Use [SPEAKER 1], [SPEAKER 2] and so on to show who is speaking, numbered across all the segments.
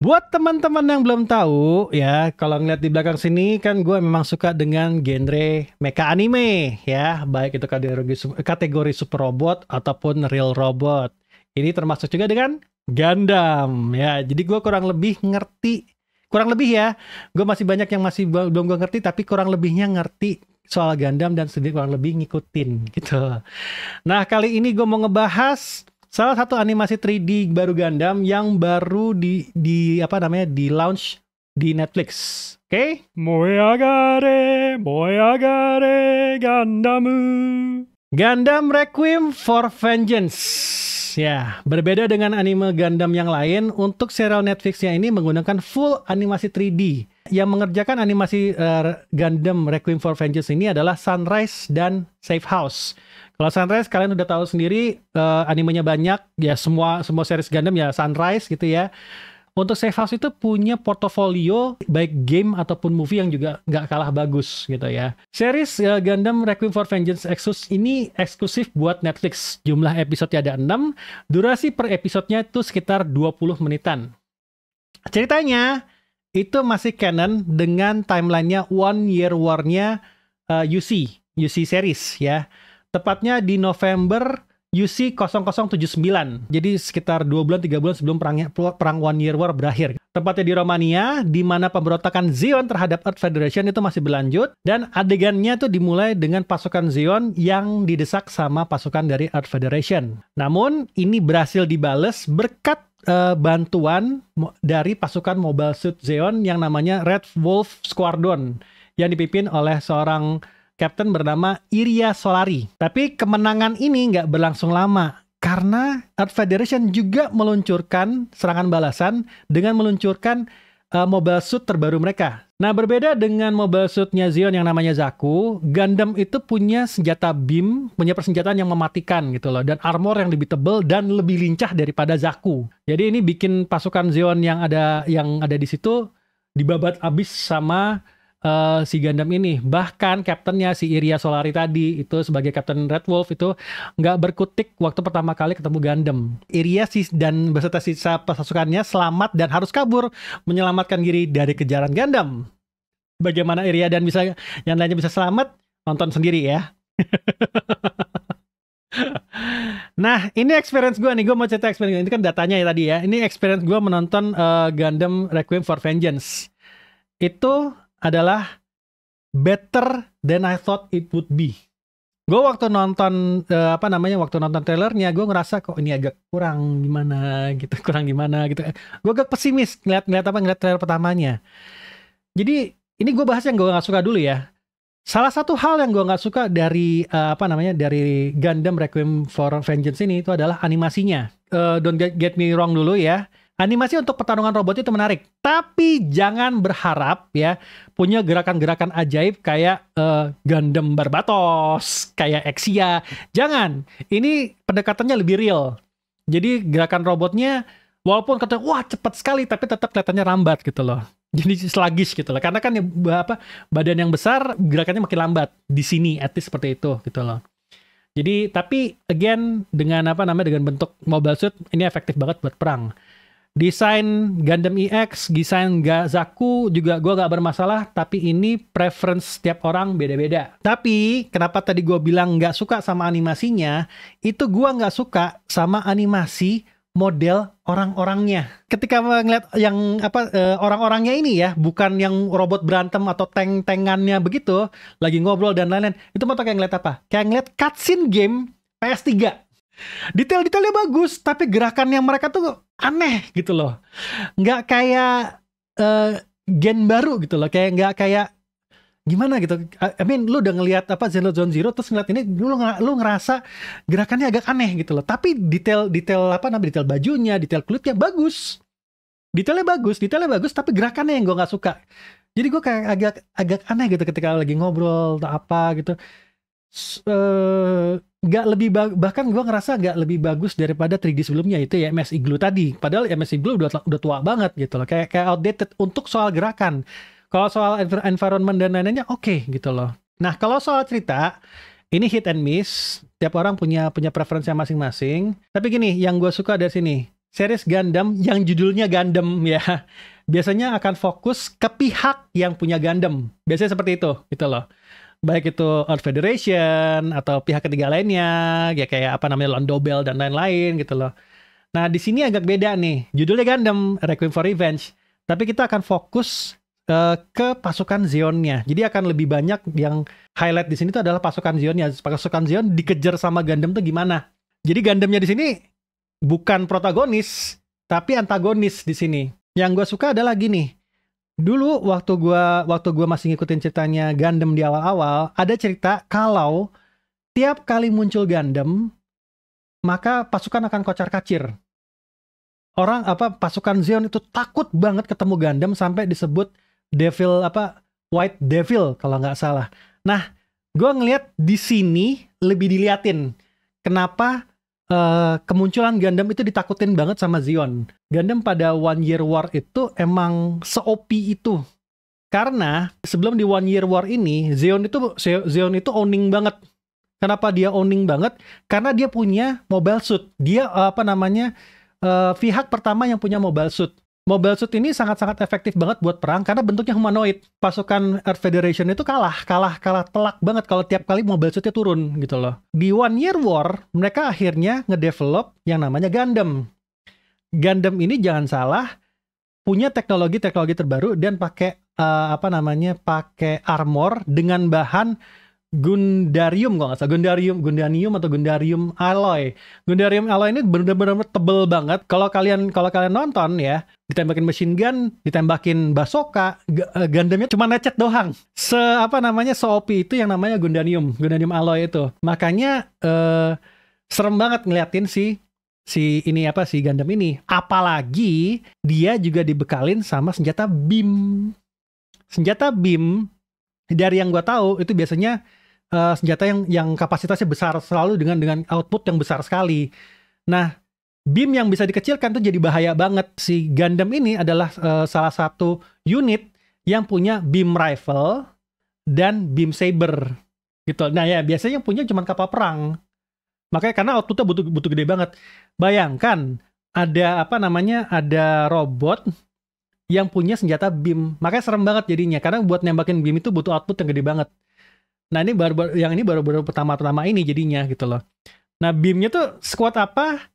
[SPEAKER 1] Buat teman-teman yang belum tahu ya, kalau ngeliat di belakang sini kan gue memang suka dengan genre mecha anime ya, baik itu kategori kategori super robot ataupun real robot. Ini termasuk juga dengan Gundam ya. Jadi gue kurang lebih ngerti, kurang lebih ya. Gue masih banyak yang masih belum gue ngerti, tapi kurang lebihnya ngerti soal Gundam dan sedikit kurang lebih ngikutin gitu. Nah kali ini gue mau ngebahas salah satu animasi 3D baru Gundam yang baru di di apa namanya di launch di Netflix. Oke? Okay? Moyagare, Moyagare Gundam. Gundam Requiem for Vengeance. Ya, berbeda dengan anime Gundam yang lain, untuk serial Netflixnya ini menggunakan full animasi 3D. Yang mengerjakan animasi uh, Gundam Requiem for Vengeance ini adalah Sunrise dan Safe House kalau Sunrise kalian udah tahu sendiri uh, animenya banyak ya semua semua series Gundam ya Sunrise gitu ya. Untuk Safe House itu punya portofolio baik game ataupun movie yang juga nggak kalah bagus gitu ya. Series uh, Gundam Requiem for Vengeance Exus ini eksklusif buat Netflix. Jumlah episodenya ada 6, durasi per episodenya itu sekitar 20 menitan. Ceritanya itu masih canon dengan timelinenya One Year War-nya uh, eh, UC, UC series ya Tepatnya di November UC 0079. Jadi sekitar 2 bulan 3 bulan sebelum perang perang One Year War berakhir. Tempatnya di Romania di mana pemberontakan Zion terhadap Earth Federation itu masih berlanjut dan adegannya itu dimulai dengan pasukan Zion yang didesak sama pasukan dari Earth Federation. Namun ini berhasil dibales berkat uh, bantuan dari pasukan Mobile Suit Zion yang namanya Red Wolf Squadron yang dipimpin oleh seorang Captain bernama Iria Solari. Tapi kemenangan ini nggak berlangsung lama karena Earth Federation juga meluncurkan serangan balasan dengan meluncurkan uh, mobile suit terbaru mereka. Nah, berbeda dengan mobile suitnya Zion yang namanya Zaku, Gundam itu punya senjata beam, punya persenjataan yang mematikan gitu loh, dan armor yang lebih tebal dan lebih lincah daripada Zaku. Jadi ini bikin pasukan Zion yang ada yang ada di situ dibabat abis sama uh, si Gundam ini. Bahkan kaptennya si Iria Solari tadi itu sebagai kapten Red Wolf itu nggak berkutik waktu pertama kali ketemu Gundam. Iria sih dan beserta sisa pasukannya selamat dan harus kabur menyelamatkan diri dari kejaran Gundam. Bagaimana Iria dan bisa yang lainnya bisa selamat? Nonton sendiri ya. nah, ini experience gue nih. Gue mau cerita experience ini kan datanya ya tadi ya. Ini experience gue menonton uh, Gundam Requiem for Vengeance. Itu adalah better than I thought it would be. Gue waktu nonton uh, apa namanya waktu nonton trailernya gue ngerasa kok ini agak kurang gimana gitu kurang gimana gitu. Gue agak pesimis ngeliat ngeliat apa ngeliat trailer pertamanya. Jadi ini gue bahas yang gue nggak suka dulu ya. Salah satu hal yang gue nggak suka dari uh, apa namanya dari Gundam Requiem for Vengeance ini itu adalah animasinya. Uh, don't get, get me wrong dulu ya. Animasi untuk pertarungan robot itu menarik, tapi jangan berharap ya punya gerakan-gerakan ajaib kayak uh, Gundam Barbatos, kayak Exia. Jangan. Ini pendekatannya lebih real. Jadi gerakan robotnya walaupun katanya wah cepat sekali tapi tetap kelihatannya rambat gitu loh. Jadi sluggish gitu loh. Karena kan ya, apa badan yang besar gerakannya makin lambat. Di sini etis seperti itu gitu loh. Jadi tapi again dengan apa namanya dengan bentuk mobile suit ini efektif banget buat perang. Desain Gundam EX, desain Gazaku juga gue gak bermasalah, tapi ini preference setiap orang beda-beda. Tapi kenapa tadi gue bilang gak suka sama animasinya, itu gue gak suka sama animasi model orang-orangnya. Ketika ngeliat yang apa e, orang-orangnya ini ya, bukan yang robot berantem atau teng tengannya begitu, lagi ngobrol dan lain-lain. Itu mau kayak ngeliat apa? Kayak ngeliat cutscene game PS3. Detail-detailnya bagus, tapi gerakannya mereka tuh aneh gitu loh. Nggak kayak uh, gen baru gitu loh, kayak nggak kayak gimana gitu. I mean, lu udah ngelihat apa Zero Zone Zero terus ngeliat ini lu lu ngerasa gerakannya agak aneh gitu loh. Tapi detail detail apa namanya detail bajunya, detail kulitnya bagus. Detailnya bagus, detailnya bagus, tapi gerakannya yang gue nggak suka. Jadi gue kayak agak agak aneh gitu ketika lagi ngobrol atau apa gitu. Eh, nggak uh, lebih bahkan gue ngerasa nggak lebih bagus daripada 3D sebelumnya itu ya MS Igloo tadi. Padahal ya MS Igloo udah udah tua banget gitu loh, kayak kayak outdated untuk soal gerakan. Kalau soal environment dan lain-lainnya oke okay, gitu loh. Nah kalau soal cerita ini hit and miss. Tiap orang punya punya preferensi masing-masing. Tapi gini, yang gue suka dari sini, series Gundam yang judulnya Gundam ya, biasanya akan fokus ke pihak yang punya Gundam. Biasanya seperti itu, gitu loh baik itu Earth Federation atau pihak ketiga lainnya ya kayak apa namanya Londo Bell dan lain-lain gitu loh. Nah di sini agak beda nih judulnya Gundam Requiem for Revenge tapi kita akan fokus uh, ke pasukan Zionnya. Jadi akan lebih banyak yang highlight di sini itu adalah pasukan Zionnya. Pasukan Zion dikejar sama Gundam tuh gimana? Jadi Gundamnya di sini bukan protagonis tapi antagonis di sini. Yang gue suka adalah gini, dulu waktu gua waktu gua masih ngikutin ceritanya Gundam di awal-awal, ada cerita kalau tiap kali muncul Gundam, maka pasukan akan kocar-kacir. Orang apa pasukan Zeon itu takut banget ketemu Gundam sampai disebut Devil apa White Devil kalau nggak salah. Nah, gue ngelihat di sini lebih diliatin. Kenapa uh, kemunculan Gundam itu ditakutin banget sama Zion. Gundam pada One Year War itu emang seopi itu. Karena sebelum di One Year War ini, Zion itu Zion itu owning banget. Kenapa dia owning banget? Karena dia punya mobile suit. Dia apa namanya? Uh, pihak pertama yang punya mobile suit. Mobile suit ini sangat-sangat efektif banget buat perang karena bentuknya humanoid. Pasukan Earth Federation itu kalah, kalah, kalah telak banget kalau tiap kali mobile suitnya turun gitu loh. Di One Year War, mereka akhirnya ngedevelop yang namanya Gundam. Gundam ini jangan salah punya teknologi-teknologi terbaru dan pakai uh, apa namanya pakai armor dengan bahan Gundarium kok nggak salah Gundarium Gundanium atau Gundarium alloy Gundarium alloy ini benar-benar tebel banget kalau kalian kalau kalian nonton ya ditembakin machine gun, ditembakin basoka, eh, gandemnya cuma lecet doang. Se apa namanya SOP itu yang namanya Gundanium, Gundanium alloy itu. Makanya eh, serem banget ngeliatin si si ini apa si Gundam ini. Apalagi dia juga dibekalin sama senjata beam. Senjata beam dari yang gue tahu itu biasanya uh, senjata yang yang kapasitasnya besar selalu dengan dengan output yang besar sekali. Nah, beam yang bisa dikecilkan tuh jadi bahaya banget. Si Gundam ini adalah uh, salah satu unit yang punya beam rifle dan beam saber gitu. Nah ya biasanya yang punya cuma kapal perang. Makanya karena outputnya butuh butuh gede banget. Bayangkan ada apa namanya ada robot yang punya senjata beam. Makanya serem banget jadinya karena buat nembakin beam itu butuh output yang gede banget. Nah ini baru, -baru yang ini baru-baru pertama-pertama ini jadinya gitu loh. Nah beamnya tuh squad apa?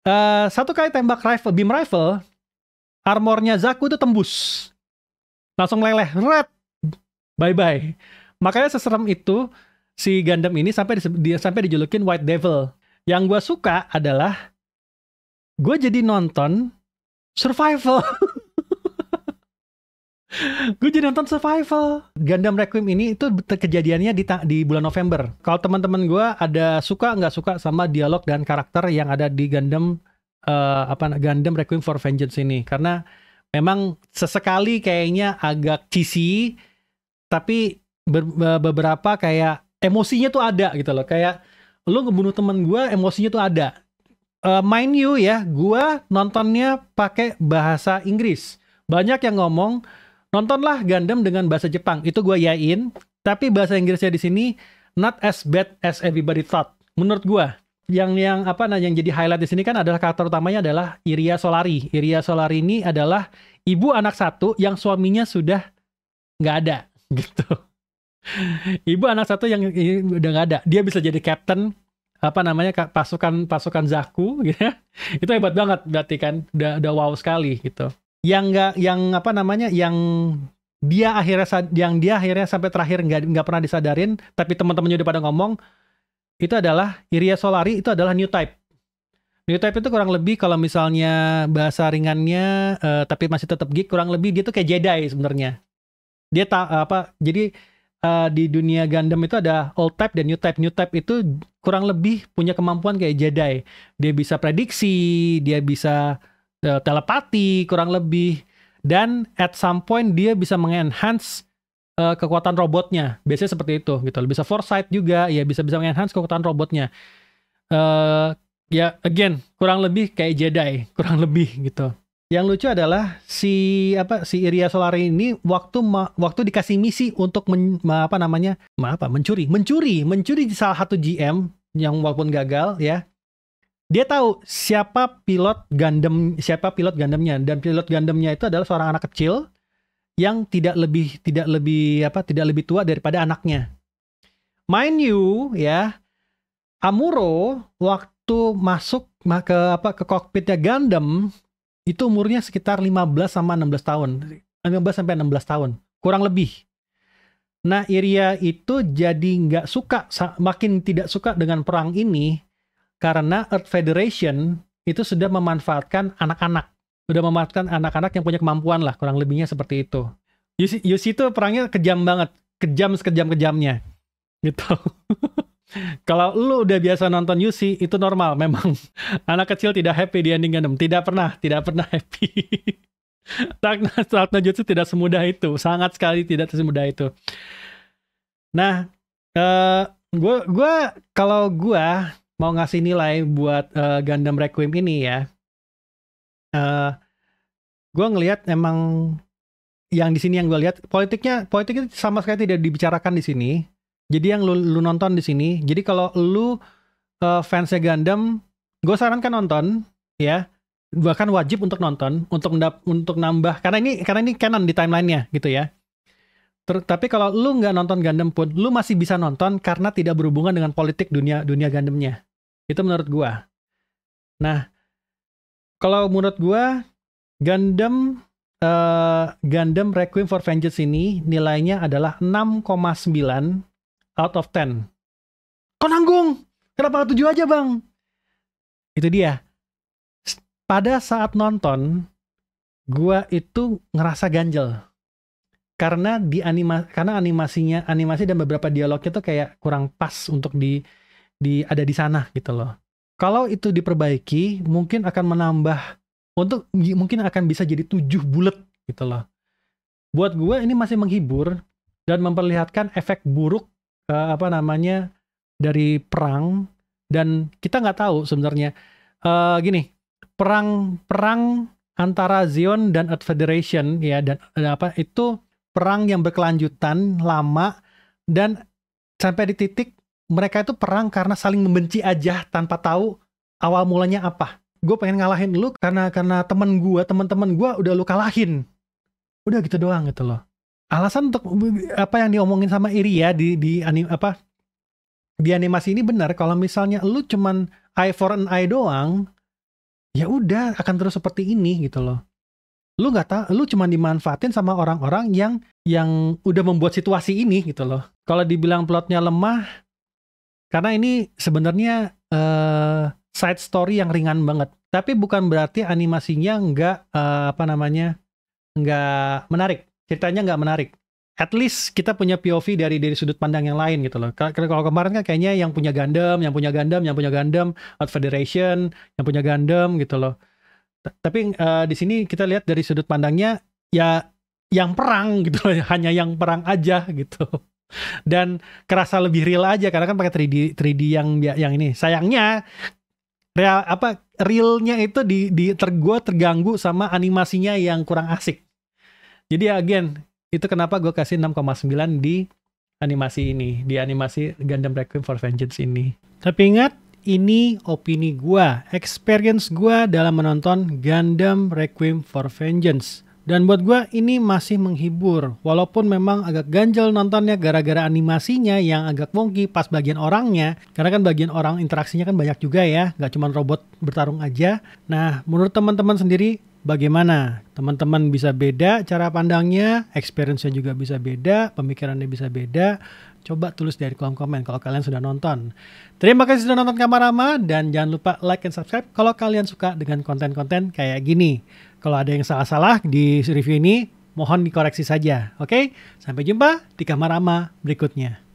[SPEAKER 1] Uh, satu kali tembak rifle, beam rifle, armornya Zaku itu tembus. Langsung leleh, red, bye-bye. Makanya seserem itu si Gundam ini sampai di, dia sampai dijulukin White Devil. Yang gue suka adalah gue jadi nonton survival. gue jadi nonton Survival. Gundam Requiem ini itu kejadiannya di, di bulan November. Kalau teman-teman gue ada suka nggak suka sama dialog dan karakter yang ada di Gundam uh, apa Gundam Requiem for Vengeance ini, karena memang sesekali kayaknya agak cheesy, tapi ber, beberapa kayak emosinya tuh ada gitu loh. Kayak lu ngebunuh temen gue, emosinya tuh ada. Uh, mind you ya, gue nontonnya pakai bahasa Inggris. Banyak yang ngomong nontonlah Gundam dengan bahasa Jepang. Itu gue yain. Tapi bahasa Inggrisnya di sini not as bad as everybody thought. Menurut gue, yang yang apa nah yang jadi highlight di sini kan adalah karakter utamanya adalah Iria Solari. Iria Solari ini adalah ibu anak satu yang suaminya sudah nggak ada gitu. Ibu anak satu yang udah nggak ada. Dia bisa jadi captain apa namanya pasukan pasukan Zaku gitu ya. Itu hebat banget berarti kan udah, udah wow sekali gitu yang nggak yang apa namanya yang dia akhirnya yang dia akhirnya sampai terakhir nggak nggak pernah disadarin tapi teman-temannya udah pada ngomong itu adalah Iria Solari itu adalah new type new type itu kurang lebih kalau misalnya bahasa ringannya uh, tapi masih tetap geek kurang lebih dia tuh kayak Jedi sebenarnya dia tak apa jadi uh, di dunia Gundam itu ada old type dan new type new type itu kurang lebih punya kemampuan kayak Jedi dia bisa prediksi dia bisa Eh, telepati kurang lebih dan at some point dia bisa mengenhance eh, kekuatan robotnya biasanya seperti itu gitu bisa foresight juga ya bisa bisa mengenhance kekuatan robotnya uh, ya again kurang lebih kayak Jedi kurang lebih gitu yang lucu adalah si apa si Iria Solari ini waktu ma, waktu dikasih misi untuk men, ma, apa namanya ma, apa mencuri mencuri mencuri di salah satu GM yang walaupun gagal ya dia tahu siapa pilot Gundam siapa pilot Gundamnya dan pilot Gundamnya itu adalah seorang anak kecil yang tidak lebih tidak lebih apa tidak lebih tua daripada anaknya. Mind you ya Amuro waktu masuk ke apa ke kokpitnya Gundam itu umurnya sekitar 15 sama 16 tahun. 15 sampai 16 tahun, kurang lebih. Nah, Iria itu jadi nggak suka, makin tidak suka dengan perang ini karena Earth Federation itu sudah memanfaatkan anak-anak. Sudah memanfaatkan anak-anak yang punya kemampuan lah, kurang lebihnya seperti itu. Yusi, itu perangnya kejam banget. Kejam sekejam-kejamnya. Gitu. Kalau lu udah biasa nonton Yusi, itu normal memang. Anak kecil tidak happy di ending Gundam. Tidak pernah, tidak pernah happy. Takna saat Jutsu tidak semudah itu. Sangat sekali tidak semudah itu. Nah, gue uh, gue kalau gue mau ngasih nilai buat uh, Gundam Requiem ini ya, uh, eh, gue ngelihat emang yang di sini yang gue lihat politiknya politiknya sama sekali tidak dibicarakan di sini. Jadi yang lu, lu nonton di sini, jadi kalau lu uh, fansnya Gundam, gue sarankan nonton ya bahkan wajib untuk nonton untuk untuk nambah karena ini karena ini canon di timelinenya gitu ya Ter tapi kalau lu nggak nonton Gundam pun lu masih bisa nonton karena tidak berhubungan dengan politik dunia dunia Gundamnya itu menurut gua. Nah, kalau menurut gua Gundam uh, Gundam Requiem for Vengeance ini nilainya adalah 6,9 out of 10. Kok nanggung? Kenapa 7 aja, Bang? Itu dia. Pada saat nonton, gua itu ngerasa ganjel. Karena di anima karena animasinya, animasi dan beberapa dialognya tuh kayak kurang pas untuk di di ada di sana gitu loh. Kalau itu diperbaiki, mungkin akan menambah untuk mungkin akan bisa jadi tujuh bulat gitu loh. Buat gue ini masih menghibur dan memperlihatkan efek buruk uh, apa namanya dari perang dan kita nggak tahu sebenarnya uh, gini perang perang antara Zion dan Earth Federation ya dan apa itu perang yang berkelanjutan lama dan sampai di titik mereka itu perang karena saling membenci aja tanpa tahu awal mulanya apa. Gue pengen ngalahin lu karena karena temen gue, teman-teman gue udah lu kalahin. Udah gitu doang gitu loh. Alasan untuk apa yang diomongin sama Iri ya di di anim, apa di animasi ini benar kalau misalnya lu cuman eye for an eye doang ya udah akan terus seperti ini gitu loh lu nggak tahu lu cuman dimanfaatin sama orang-orang yang yang udah membuat situasi ini gitu loh kalau dibilang plotnya lemah karena ini sebenarnya uh, side story yang ringan banget. Tapi bukan berarti animasinya nggak uh, apa namanya nggak menarik. Ceritanya nggak menarik. At least kita punya POV dari dari sudut pandang yang lain gitu loh. Kalau kemarin kan kayaknya yang punya Gundam, yang punya Gundam, yang punya Gundam, Out Federation, yang punya Gundam gitu loh. Tapi uh, di sini kita lihat dari sudut pandangnya ya yang perang gitu loh, hanya yang perang aja gitu dan kerasa lebih real aja karena kan pakai 3D 3D yang yang ini sayangnya real apa realnya itu di di ter, gua terganggu sama animasinya yang kurang asik jadi again itu kenapa gue kasih 6,9 di animasi ini di animasi Gundam Requiem for Vengeance ini tapi ingat ini opini gue, experience gue dalam menonton Gundam Requiem for Vengeance. Dan buat gue ini masih menghibur, walaupun memang agak ganjel nontonnya gara-gara animasinya yang agak wonky pas bagian orangnya. Karena kan bagian orang interaksinya kan banyak juga ya, nggak cuma robot bertarung aja. Nah, menurut teman-teman sendiri, bagaimana teman-teman bisa beda cara pandangnya, experience-nya juga bisa beda, pemikirannya bisa beda. Coba tulis dari kolom komen kalau kalian sudah nonton. Terima kasih sudah nonton Kamarama dan jangan lupa like and subscribe kalau kalian suka dengan konten-konten kayak gini. Kalau ada yang salah-salah di review ini, mohon dikoreksi saja. Oke, sampai jumpa di kamar ama berikutnya.